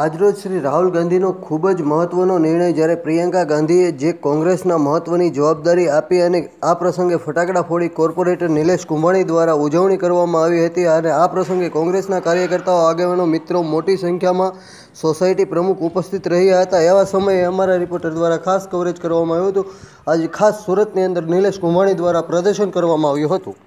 આજ રોજ શ્રી રાહુલ ગાંધીનો ખૂબ જ મહત્વનો નિર્ણય જ્યારે પ્રિયંકા ગાંધીએ જે કોંગ્રેસના મહત્વની જવાબદારી આપી અને આ પ્રસંગે ફટાકડા ફોડી કોર્પોરેટર નીલેશ કુંભણી દ્વારા ઉજવણી કરવામાં આવી હતી અને આ પ્રસંગે કોંગ્રેસના કાર્યકર્તાઓ આગેવાનો મિત્રો મોટી સંખ્યામાં સોસાયટી પ્રમુખ ઉપસ્થિત રહ્યા હતા એવા સમયે અમારા રિપોર્ટર દ્વારા ખાસ કવરેજ કરવામાં આવ્યું હતું આજે ખાસ સુરતની અંદર નીલેશ કુંભણી દ્વારા પ્રદર્શન કરવામાં આવ્યું હતું